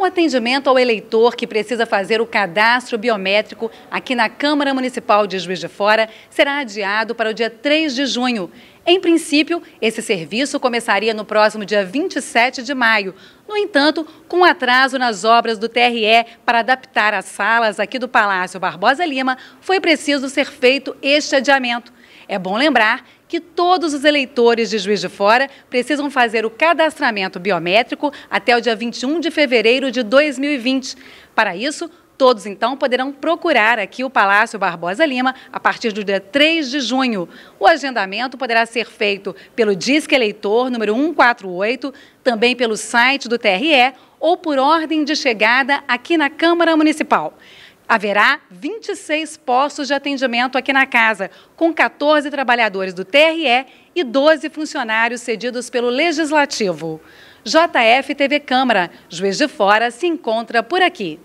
O atendimento ao eleitor que precisa fazer o cadastro biométrico aqui na Câmara Municipal de Juiz de Fora será adiado para o dia 3 de junho. Em princípio, esse serviço começaria no próximo dia 27 de maio. No entanto, com atraso nas obras do TRE para adaptar as salas aqui do Palácio Barbosa Lima, foi preciso ser feito este adiamento. É bom lembrar que todos os eleitores de Juiz de Fora precisam fazer o cadastramento biométrico até o dia 21 de fevereiro de 2020. Para isso, Todos, então, poderão procurar aqui o Palácio Barbosa Lima a partir do dia 3 de junho. O agendamento poderá ser feito pelo Disque Eleitor número 148, também pelo site do TRE ou por ordem de chegada aqui na Câmara Municipal haverá 26 postos de atendimento aqui na casa, com 14 trabalhadores do TRE e 12 funcionários cedidos pelo Legislativo. JF TV Câmara, Juiz de Fora, se encontra por aqui.